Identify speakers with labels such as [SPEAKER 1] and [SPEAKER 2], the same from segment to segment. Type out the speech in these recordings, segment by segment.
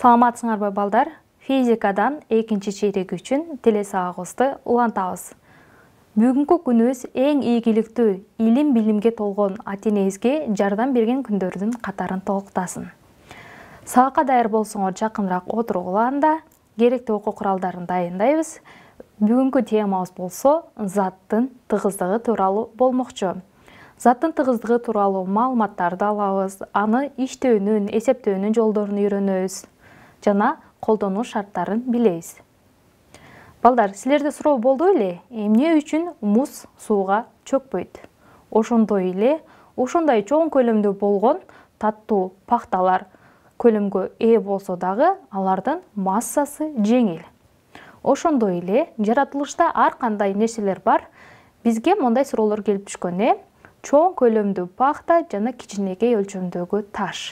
[SPEAKER 1] саламатсыңарбы балдар физикадан экинчи чейрек үчүн теле сабагыбызды улантабыз бүгүнкү күнүбүз эң ийгиликтүү илим билимге толгон ата энебизге жардам берген күндөрдүн катарын толуктасын сабакка даяр болсоңор жакыныраак отургула анда керектүү окуу куралдарын дайындайбыз бүгүнкү темабыз болсо заттын тыгыздыгы тууралуу болмокчу заттын тыгыздыгы тууралуу маалыматтарды алабыз аны иштөөнүн эсептөөнүн жолдорун үйрөнөбүз жана колдонуу шарттарын билебиз балдар силерде суроо болду беле э, эмне үчүн муз сууга чөкпөйт ошондой эле ушундай чоң көлөмдө болгон таттуу пахталар көлөмгө ээ болсо дагы алардын массасы жеңил ошондой эле жаратылышта ар кандай нерселер бар бизге мондай суроолор келип түшкөн э чоң көлөмдүү пахта жана кичинекей өлчөмдөгү таш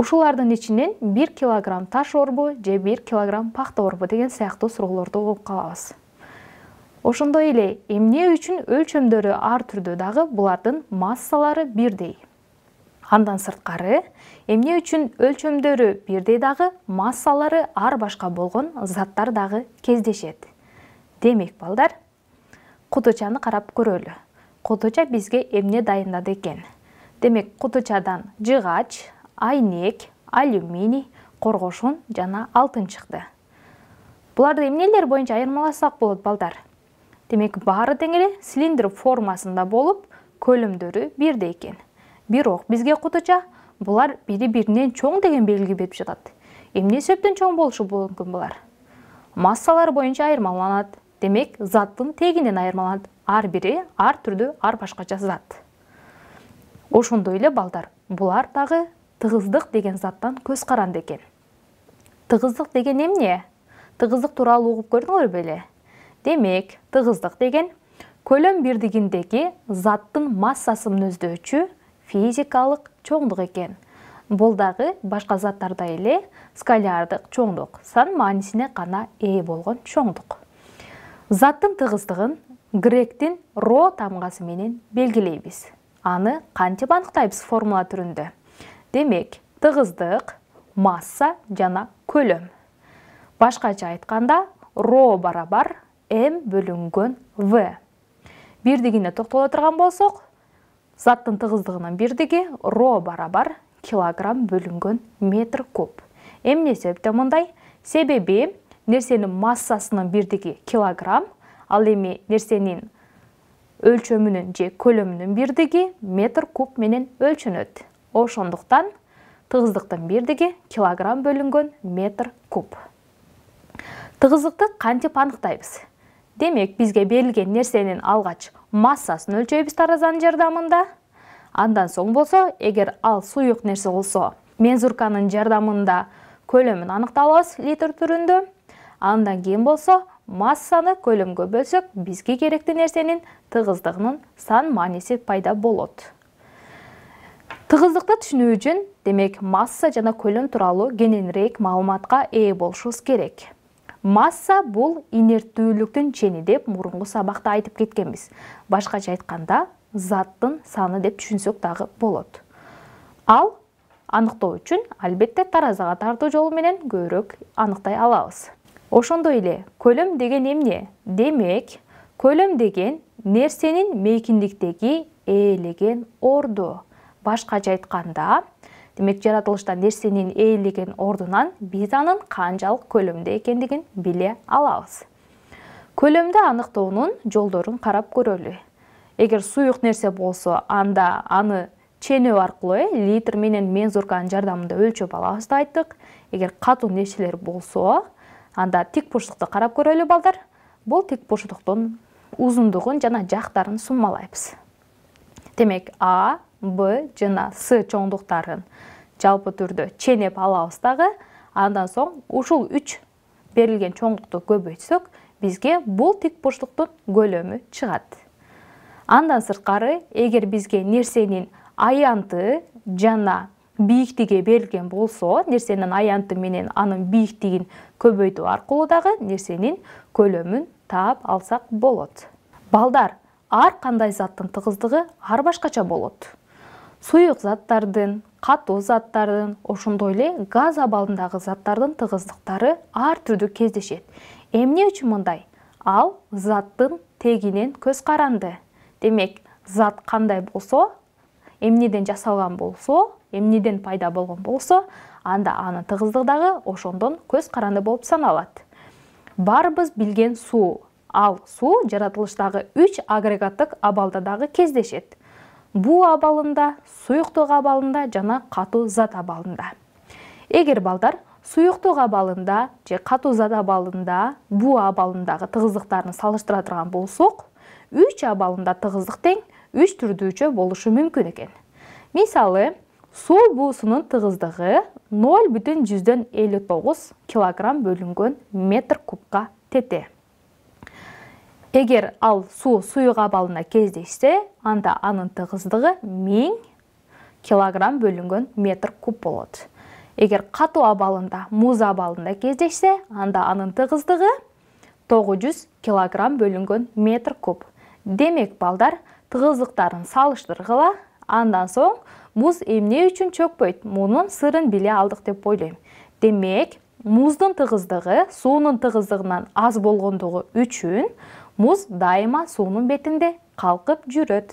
[SPEAKER 1] ушулардын ичинен 1 килограмм таш орбу же 1 килограмм пахта орбы деген сыяктуу суроолорду угуп калабыз ошондой эле эмне үчүн өлчөмдөрү ар түрдүү дагы булардын массалары бирдей андан сырткары эмне үчүн өлчөмдөрү бирдей дагы массалары ар башка болгон заттар дагы кездешет демек балдар кутучаны карап көрөлү кутуча бизге эмне дайындады экен демек кутучадан жыгач айнек алюминий коргошун жана алтын шықты. Бұларды эмнелер бойынша айырмаласақ болып балдар демек баары тең эле цилиндр формасында болуп көлөмдөрү екен. Бір оқ бізге құтыча бұлар бири бірінен чоң деген белгі беріп жатат эмне себептен чоң болушу күн бұлар. массалар бойынша айырмаланады. демек заттың тегінен айырмаланады. ар бірі, ар түрді ар башкача зат ошондой эле балдар Бұлар дагы тығыздық деген заттан көз қаранды екен тығыздық деген емне тығыздық туралы оқып көрдің ғой беле демек тығыздық деген көлем бирдигиндеги заттың массасын өздөөчү физикалык физикалық экен бул дагы башқа заттардай эле скалярдык чоңдық, сан маанисине қана ээ болған чоңдық. заттын тығыздығын гректин ро тамгасы менен белгилейбиз аны кантип аныктайбыз формула түрүндө демек тығыздық масса жана көлім. башкача айтканда ро барабар м бөлүнгөн в бирдигине токтоло турган болсок заттын тыгыздыгынын бирдиги ро барабар килограмм бөлүнгөн метр куб эмне себептен мындай себеби нерсенің массасының бердеге килограмм ал эми нерсенің өлчөмүнүн же көлөмүнүн бирдиги метр куб менен өлчөнөт ошондуктан тыгыздыктын бирдиги килограмм бөлүнгөн метр куб тыгыздыкты кантип аныктайбыз демек бизге берилген нерсенин алғач массасын өлчөйбүз таразанын жардамында андан соң болсо егер ал суюк нерсе болсо мензурканын жардамында көлөмүн аныктай литр түрүндө андан кийин болсо массаны көлөмгө бөлсөк бизге керектүү нерсенин тыгыздыгынын сан мааниси пайда болот тығыздықты түшіну үшін, демек масса жана көлөм туралы кененирээк маалыматка ээ болушубуз керек масса бұл инерттүүлүктүн чени деп мұрынғы сабақта айтып кеткенбіз. башкача айтканда заттың саны деп түшүнсөк тағы болот ал анықтау үчүн албетте таразаға тарту жолу менен анықтай аныктай алабыз ошондой эле көлөм деген эмне демек көлөм деген нерсенин мейкиндиктеги ээлеген орду башкача айтканда демек жаратылышта нерсенин ээлеген ордунан биз анын канчалык көлөмдө экендигин биле алабыз көлөмдү аныктоонун жолдорун карап көрөлү эгер суюк нерсе болсо анда аны ченөө аркылуу э, литр менен мензурканын жардамында өлчөп алабыз деп айттык эгер катуу нерселер болсо анда тик бурчтукту карап көрөлү балдар бул тик бурчтуктун узундугун жана жактарын суммалайбыз демек а б жана с чоңдуктарын жалпы түрдө ченеп алабыз дагы андан соң ушул үч берилген чоңдукту көбөйтсөк бизге бул тик бурчтуктун көлөмү чыгат андан сырткары эгер бизге нерсенин аянты жана бийиктиги берилген болсо нерсенин аянты менен анын бийиктигин көбөйтүү аркылуу дагы нерсенин көлөмүн таап алсак болот балдар ар кандай заттын тыгыздыгы ар башкача болот суюк заттардын катуу заттардын ошондой эле газ абалындагы заттардын тыгыздыктары ар түрдүү кездешет эмне үчүн мындай ал заттын тегинен көз каранды демек зат кандай болсо эмнеден жасалган болсо эмнеден пайда болгон болсо анда анын тыгыздыгы дагы ошондон көз каранды болуп саналат баарыбыз билген суу ал суу жаратылыштагы үч агрегаттык абалда дагы кездешет бу абалында сұйықтығы абалында жана қату зат абалында Егер балдар сұйықтығы абалында же катуу зат абалында бу абалындағы тұғыздықтарын салыштыра турган болсок үч абалында тұғыздықтен тең түрді түрдүүчө болушы мүмкін екен. мисалы су бұсының тұғыздығы 0,159 бүтүн жүздөн метр кубқа тете егер ал су суyu абалына кездесе, анда анын тығыздығы миң килограмм бөлүнгөн метр куб болот эгер қату абалында муз абалында кездесе, анда анын тығыздығы 900 килограмм бөлүнгөн метр куб демек балдар тығыздықтарын салыштыргыла андан соң муз эмне үчүн чөкпөйт мунун сырын біле алдык деп ойлойм демек муздун тыгыздыгы суунун тыгыздыгынан аз болгондугу үчүн Муз дайыма суының бетінде қалқып жүрөт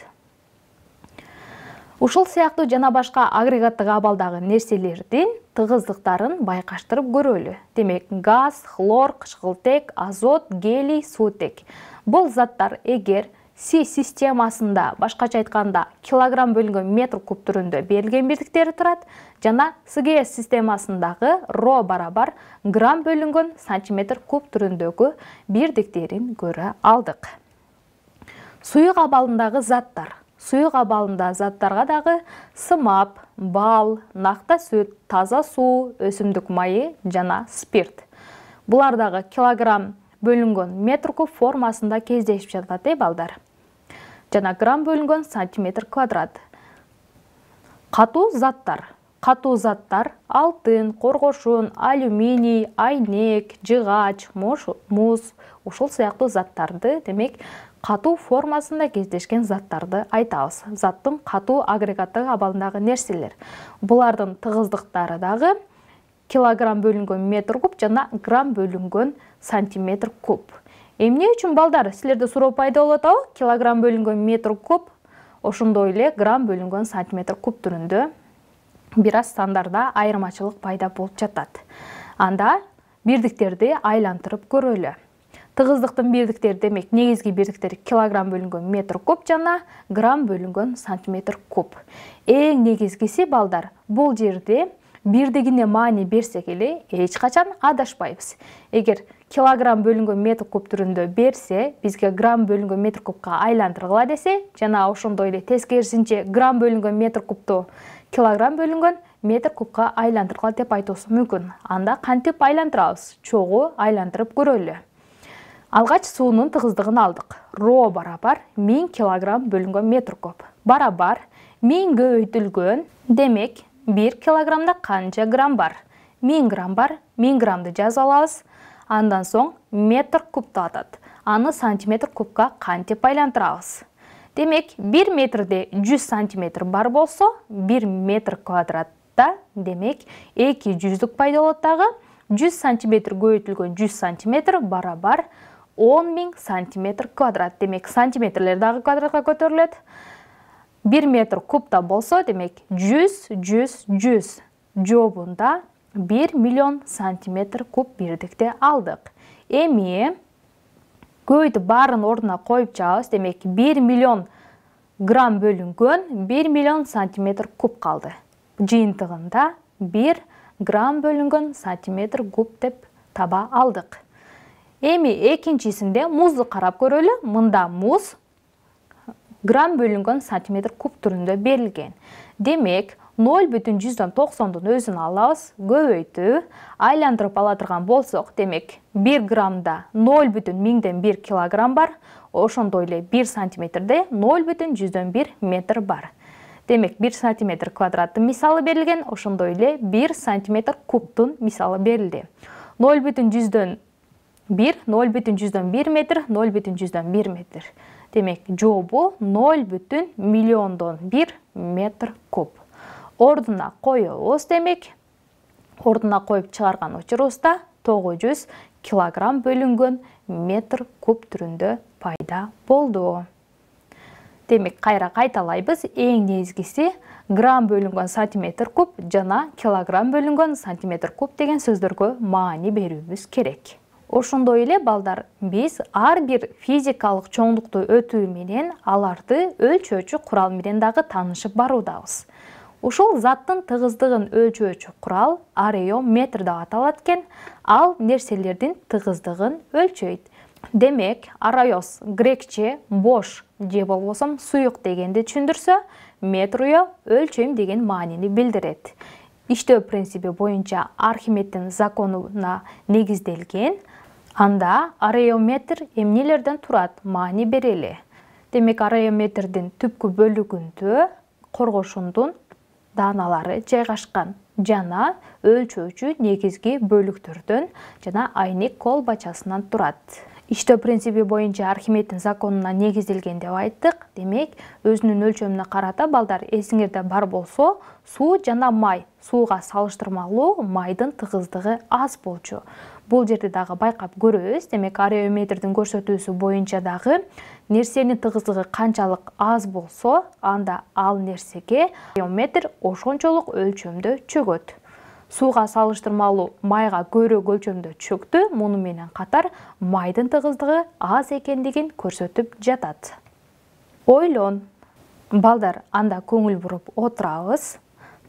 [SPEAKER 1] Ушыл сияқты жана башқа агрегаттык абалдағы нерселердин тығыздықтарын байқаштырып көрөлү демек газ хлор қышқылтек, азот гелий сутек. Бұл заттар егер си системасында башкача айтканда килограмм бөлүнгөн метр куб түрүндө берилген бирдиктери турат жана сгс системасындагы ро барабар грамм бөлүнгөн сантиметр куб түрүндөгү бирдиктерин көрө алдық. суюк абалындагы заттар суюк абалында заттарға дағы сымап бал накта сүт таза суу өсүмдүк майы жана спирт Бұлардағы килограмм бөлүнгөн метр куб формасында кездешип жатат э балдар жана грамм бөлүнгөн сантиметр квадрат катуу заттар катуу заттар алтын коргошун алюминий айнек жыгач муз ушул сыяктуу заттарды демек катуу формасында кездешкен заттарды айтабыз заттын катуу агрегаттык абалындагы нерселер булардын тыгыздыктары дагы килограмм бөлінген метр куб жана грамм бөлінген сантиметр куб эмне үчүн балдар силерде суроо пайда болуп атабы килограмм бөлүнгөн метр куб ошондой эле грамм бөлүнгөн сантиметр куб түрүндө бир аз сандарда айырмачылык пайда болуп жатат анда бирдиктерди айлантырып көрөлү тыгыздыктын бирдиктери демек негизги бирдиктер килограмм бөлүнгөн метр куб жана грамм бөлүнгөн сантиметр куб эң негизгиси балдар бул жерде бирдигине маани берсек эле эч качан адашпайбыз эгер килограмм бөлүнгөн метр куб түрүндө берсе бизге грамм бөлүнгөн метр кубка айландыргыла десе жана ошондой эле тескерисинче грамм бөлүнгөн метр кубту килограмм бөлүнгөн метр кубка айландыргыла деп айтуусу мүмкүн анда кантип айландырабыз чогуу айландырып көрөлү алгач суунун тыгыздыгын алдык ро барабар миң килограмм бөлүнгөн метр куб барабар миң көбөйтүлгөн демек 1 килограммда қанча грамм бар 1000 грамм бар 1000 граммды жазып алабыз андан соң метр кубты атады аны сантиметр кубқа қантип байлантырабыз демек 1 метрде 100 сантиметр бар болса 1 метр квадратта демек 200-дік пайдалатағы 100 сантиметр көйтілген 100 сантиметр барабар 10.000 сантиметр квадрат демек сантиметрлер дағы квадратқа көтеріледі 1 метр кубта болса, демек 100 100 100 жобында 1 миллион сантиметр куб бердікте алдық. эми көйті барын орнына қойып жауыз, демек 1 миллион грамм бөлінгін 1 миллион сантиметр куб қалды. Жиынтығында 1 грамм бөлінгін сантиметр куб деп таба алдық. эми екіншісінде мұзды қарап көрілі, мында муз грамм бөлінген сантиметр куб түрінде берілген демек 0 бүтін өзін өзін алауыз, алабыз өйті, айландырып алатырған болсық, демек 1 грамда 0 ден 1 килограмм бар ошондой эле 1 сантиметрде 0 бүтін 101 метр бар демек 1 сантиметр квадраттың мисалы берілген, ошондой эле 1 сантиметр кубтың мисалы берілді. 0 1, 0 бүтін 101 метр, 0 бүтін метр демек жообу 0, бүтін миллиондон 1 метр куб ордуна коебуз демек ордына қойып чыгарган учурубузда тогуз 900 килограмм бөлүнгөн метр куб түрінді пайда болды. демек қайра қайталайбыз ең негизгиси грамм бөлүнгөн сантиметр куб жана килограмм бөлүнгөн сантиметр куб деген сөздіргі маани беруіміз керек ошондой эле балдар биз ар бир физикалык чоңдукту өтүү менен аларды өлчөөчү курал менен дагы таанышып баруудабыз ушул заттын тыгыздыгын өлчөөчү курал ареометр деп аталат экен ал нерселердин тыгыздыгын өлчөйт демек араос грекче бош же болбосо суюк дегенди түшүндүрсө метрио өлчөйм деген маанини билдирет иштөө принциби боюнча архимеддин законуна негизделген анда ареометр эмнелерден турат маани берели демек ареометрдин түпкү бөлүгүндө коргошундун даналары жайгашкан жана өлчөөчү негизги бөлүктөрдөн жана айнек колбачасынан турат иштөө принциби боюнча архимеддин законуна негизделген деп айттык демек өзүнүн өлчөмүнө карата балдар эсиңерде бар болсо суу жана май сууга салыштырмалуу майдын тыгыздыгы аз болчу бул жерде дагы байкап көрөбүз демек ареометрдин көрсөтүүсү боюнча дагы нерсенин тыгыздыгы канчалык аз болсо анда ал нерсеге ареометр ошончолук өлчөмдө чөгөт сууга салыштырмалуу майга көбүрөөк өлчөмдө чөктү муну менен катар майдын тыгыздыгы аз экендигин көрсөтүп жатат ойлон балдар анда көңүл буруп отурабыз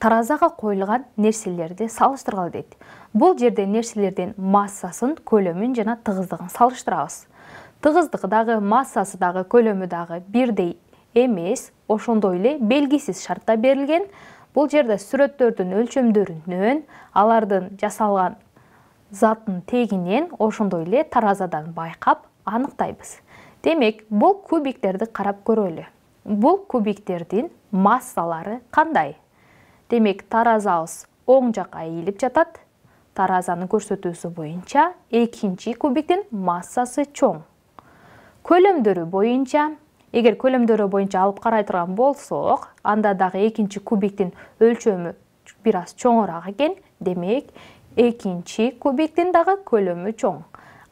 [SPEAKER 1] таразаға қойылған нәрселерді салыстырғалы дейді бұл жерде нерселерден массасын көлемін жана тығыздығын салыштырабыз тығыздығы дагы массасы дагы көлемі дагы бірдей емес ошондой эле белгисиз шартта берілген бұл жерде сүрөттөрдүн өлчөмдөрүнөн алардың жасалған затын тегінен ошондой эле таразадан байқап анықтайбыз. демек бұл кубиктерді қарап көрөлү Бұл кубиктердин массалары қандай. демек таразабыз оң жакка ийилип жатат таразанын көрсөтүүсү боюнча экинчи кубиктин массасы чоң көлөмдөрү боюнча эгер көлөмдөрү боюнча алып карай турган болсок анда дагы экинчи кубиктин өлчөмү бир аз чоңураак экен демек экинчи кубиктин дагы көлөмү чоң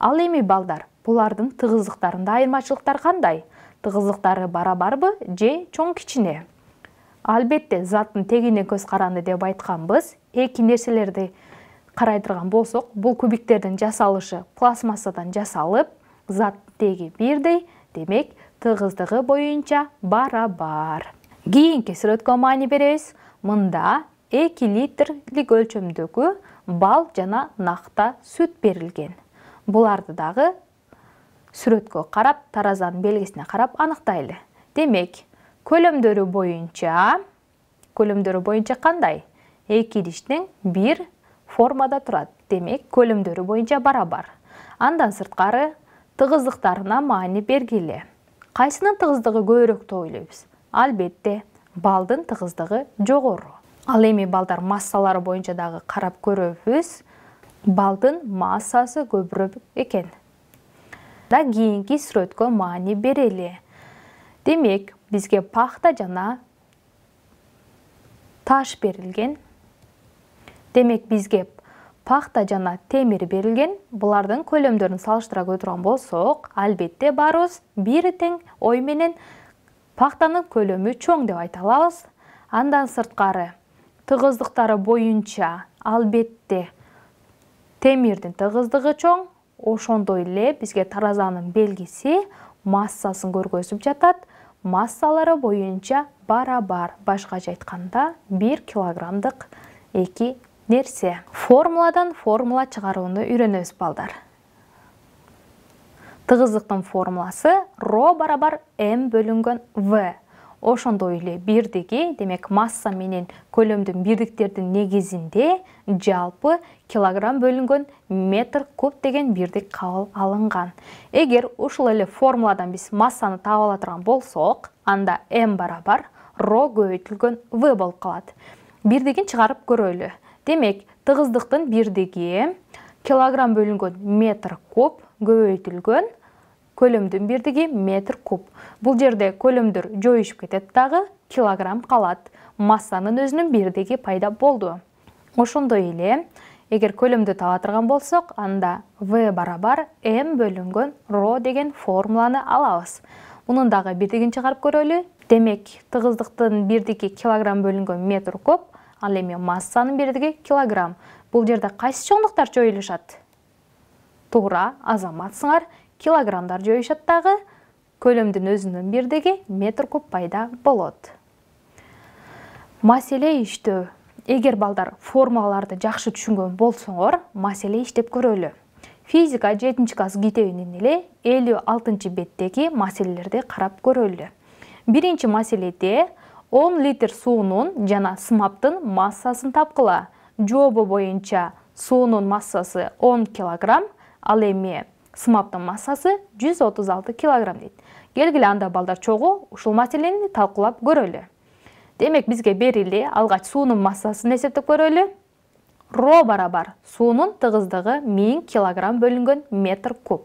[SPEAKER 1] ал эми балдар булардын тыгыздыктарында айырмачылыктар кандай тыгыздыктары барабарбы же чоң кичине албетте заттың тегіне көз қаранды деп біз, екі нерселерді қарайдырған болсық, бұл кубиктердин жасалышы пластмассадан жасалып зат тегі бирдей демек бара-бар. барабар кийинки сүрөткө маани беребиз мында эки литрлик өлчөмдөгү бал жана нақта сүт берілген. буларды дагы сүрөткө қарап, таразан белгисине қарап аныктайлы демек көлөмдөрү боюнча көлөмдөрү боюнча кандай эки идиш бир формада турат демек көлөмдөрү боюнча барабар андан сырткары тыгыздыктарына маани бергиле кайсынын тыгыздыгы көбүрөөк деп ойлойбуз албетте балдын тыгыздыгы жогору ал эми балдар массалары боюнча дагы карап көрөбүз балдын массасы көбүрөөк да кийинки сүрөткө маани берели демек бизге пахта жана таш берилген демек бизге пахта жана темир берилген булардын көлөмдөрүн салыштыра көрө турган болсок албетте баарыбыз бир тең ой менен пахтанын көлөмү чоң деп айта алабыз андан сырткары тыгыздыктары боюнча албетте темирдин тыгыздыгы чоң ошондой эле бизге таразанын белгиси массасын көргөзүп жатат массалары бойынша барабар башқа жайтқанда 1 килограммдык 2 нерсе формуладан формула чыгарууну үйрөнөбүз балдар тыгыздыктын формуласы ро барабар м бөлүнгөн в ошондой эле бирдиги демек масса менен көлөмдүн бирдиктердин негизинде жалпы килограмм бөлүнгөн метр куб деген бирдик кабыл алынган эгер ушул эле формуладан биз массаны таап ала турган болсок анда м барабар ро көбөйтүлгөн в болуп калат бирдигин чыгарып көрөлү демек тыгыздыктын бирдиги килограмм бөлүнгөн метр куб көбөйтүлгөн көлімдің бирдиги метр куб Бұл жерде көлөмдөр жоюшуп кетет тағы килограмм қалат, Массаның өзінің бирдиги пайда болды. ошондой эле егер көлімді талатырған болсық, болсок анда в барабар м бөлүнгөн ро деген формуланы алауыз. мунун дағы бирдигин шығарып көрөлү демек тыгыздыктын бирдиги килограмм бөлүнгөн метр куб ал эми массанын килограмм Бұл жерде кайсы чоңдуктар жоюлушат туура азаматсыңар килограммдар жоюшат дагы көлөмдүн өзүнүн бирдиги метр куб пайда болот маселе иштөө эгер балдар формулаларды жакшы түшүнгөн болсоңор маселе иштеп көрөлү физика жетинчи класс китебинин эле элүү алтынчы беттеги маселелерди карап көрөлү биринчи маселеде он литр суунун жана смаптын массасын тапкыла жообу боюнча суунун массасы он килограмм ал эми Сымаптың массасы 136 килограмм дейді. келгиле анда балдар чогуу ушул мәселені талқылап көрөлү демек бізге берилди алгач суының массасын эсептеп көрөлү ро барабар суының тұғыздығы 1000 килограмм бөлінгін метр көп.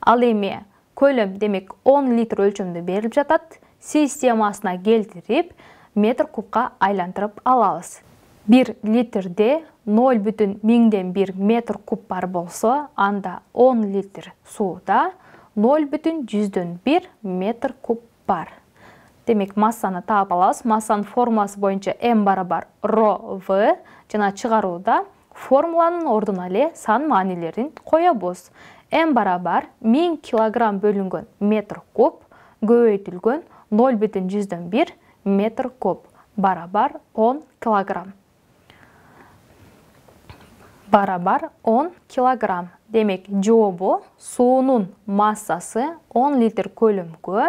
[SPEAKER 1] ал эми көлім демек 10 литр өлчімді беріліп жатат системасына келдіріп, метр көпқа айландырып алабыз 1 литрде 0 бүтін 1 метр куб бар болса, анда 10 литр суыда 0 бүтін метр куб бар. Демек, массаны таап алауыз. Массаның формуласы бойынша М барабар ROV жана чығаруыда формуланың ордын әле сан қоя коебуз. М бар 1000 килограмм бөлінгін метр куб көбөйтүлгөн 0,1 метр куб бар 10 килограмм барабар 10 килограмм. Демек, жобо суының массасы 10 литр көлімгі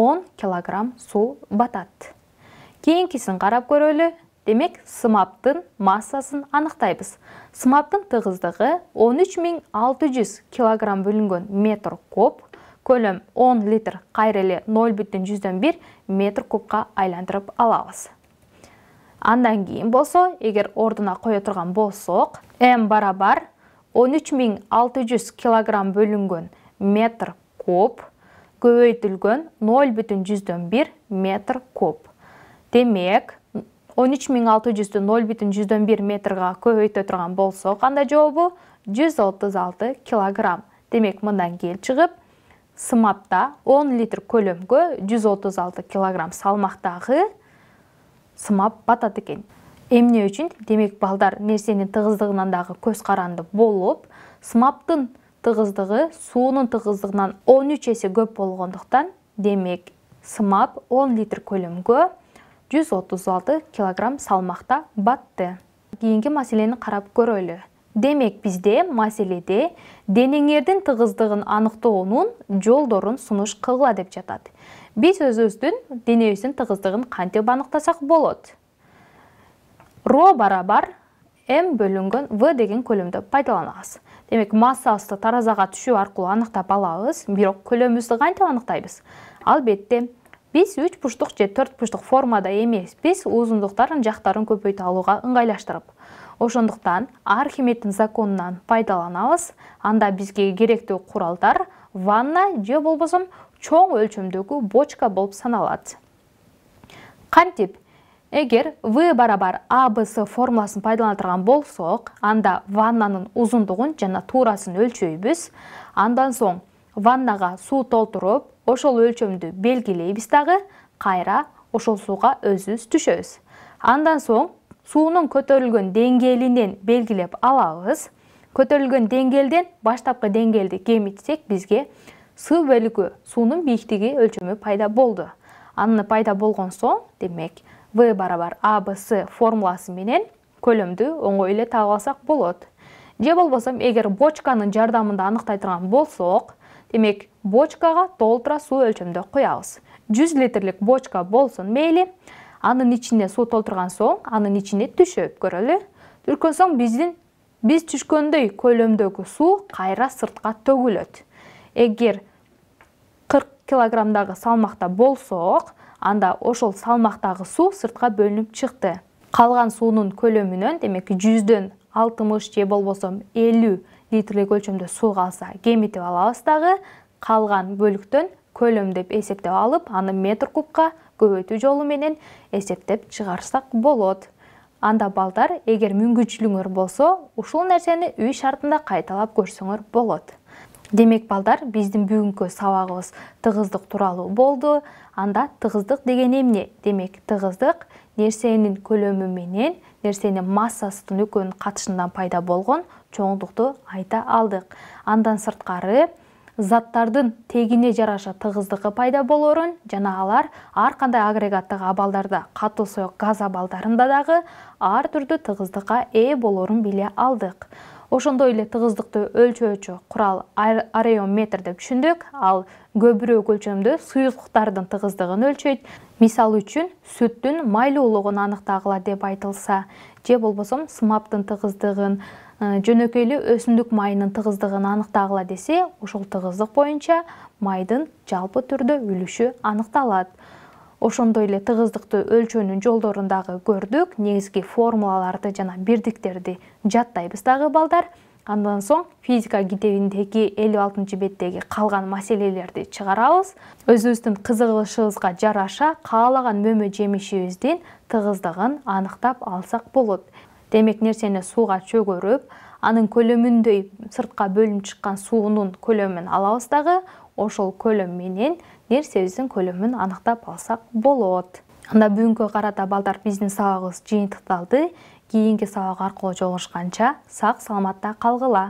[SPEAKER 1] 10 килограмм су батат. Кейінкісін қарап көрілі, демек, сымаптың массасын анықтайбыз. Сымаптың тұғыздығы 13600 килограмм бөлінген метр көп, көлім 10 литр қайрылы 0,1 метр көпқа айландырып алауыз. Андан кейін болса, егер ордына қоя тұрған болсақ, М барабар 13600 кг бөлінген метр куб, көбейтілген 0,101 метр куб. Демек, 13600-ді 0,101 метрға көбейті тұрған болсоқ, анда жауабы 136 кг. Демек, мұндан кел шығып, сымапта 10 литр көлімгі 136 кг салмақтағы сымап батат екен. эмне үчүн демек балдар нерсенин тыгыздыгынан дагы көз каранды болуп сымаптын тыгыздыгы суунун тыгыздыгынан 13 эсе көп болгондуктан демек сымап 10 литр көлөмгө 136 килограмм салмакта батты кийинки маселени карап көрөлү демек бизде маселеде денеңердин тыгыздыгын аныктоонун жолдорун сунуш кылгыла деп жатат биз өзүбүздүн денебиздин тыгыздыгын кантип аныктасак болот ро барабар м бөлүнгөн в деген көлөмдү пайдаланабыз демек массабызды таразага түшүү аркылуу аныктап алабыз бирок көлөмүбүздү кантип аныктайбыз албетте биз үч бурчтук же төрт бурчтук формада эмеспиз узундуктарын жактарын көбөйтө алууга ыңгайлаштырып ошондуктан архимедтин законунан пайдаланабыз анда бизге керектүү куралдар ванна же болбосо чоң өлчөмдөгү бочка болуп саналат кантип эгер в барабар абс формуласын пайдалана турган болсок анда ваннанын узундугун жана туурасын өлчөйбүз андан соң ваннага суу толтуруп ошол өлчөмдү белгилейбиз дагы кайра ошол сууга өзүбүз түшөбүз андан соң суунун көтөрүлгөн деңгээлинен белгилеп алабыз көтөрүлгөн деңгээлден баштапкы деңгээлди кемитсек бизге сы бөлігі суунун бийиктиги өлчөмү пайда болды. аны пайда болған соң демек в барабар абс формуласы менен көлөмдү оңой эле таап алсак болот же болбосо эгер бочканын жардамында аныктай турган болсок демек бочкага толтура суу өлчөмдө куябыз жүз литрлик бочка болсун мейли анын ичине суу толтурган соң анын ичине түшөп көрөлү соң биздин биз түшкөндөй көлөмдөгү суу кайра сыртка төгүлөт эгер килограммдағы салмақта болсоқ, анда ошол салмақтағы су сыртқа бөлініп шықты. Қалған суының көлемінен, демек 100-ден 60 же болбосо 50 литрлік өлшемде су қалса, кемітіп алабыз дагы, қалған бөліктен көлем деп эсептеп алып, аны метр кубқа көбөйтүү жолу менен эсептеп чыгарсак болот. Анда балдар, эгер мүмкүнчүлүгүңөр болсо, ушул нерсени үй шартында кайталап көрсөңөр болот демек балдар біздің бүгінгі сауағыз тығыздық туралы болды анда тығыздық деген емне? демек тығыздық нерсенин көлемі менен нерсенин массасының экөөнүн қатышындан пайда болгон чоңдықты айта алдық. андан сұртқары, заттардың тегіне жараша тұғыздықы пайда болорун жана алар ар кандай абалдарда катуу союк газ абалдарында дагы ар түрдүү тыгыздыкка ээ болорун біле алдық. ошондой эле тыгыздыкты өлчөөчү курал ареометр деп түшүндүк ал көбүрөөк өлчөмдө суюктуктардын тыгыздыгын өлчөйт мисалы үчүн сүттүн майлуулугун аныктагыла деп айтылса же болбосо смаптын тыгыздыгын э, жөнөкөй эле өсүмдүк майынын тыгыздыгын аныктагыла десе ошол тыгыздык боюнча майдын жалпы түрдө үлүшү аныкталат ошондой эле тыгыздыкты өлчөөнүн жолдорун дагы көрдүк негизги формулаларды жана бирдиктерди жаттайбыз дагы балдар андан соң физика китебиндеги элүү алтынчы беттеги калган маселелерди чыгарабыз өзүбүздүн кызыгышыбызга жараша каалаган мөмө жемишибиздин тыгыздыгын аныктап алсак болот демек нерсени сууга чөгөрүп анын көлөмүндөй сыртка бөлүнүп чыккан суунун көлөмүн алабыз дагы ошол көлөм менен нерсебиздин көлөмүн аныктап алсак болот анда бүгүнкү карата балдар биздин сабагыбыз жыйынтыкталды кийинки сабак аркылуу жолугушканча сак саламатта калгыла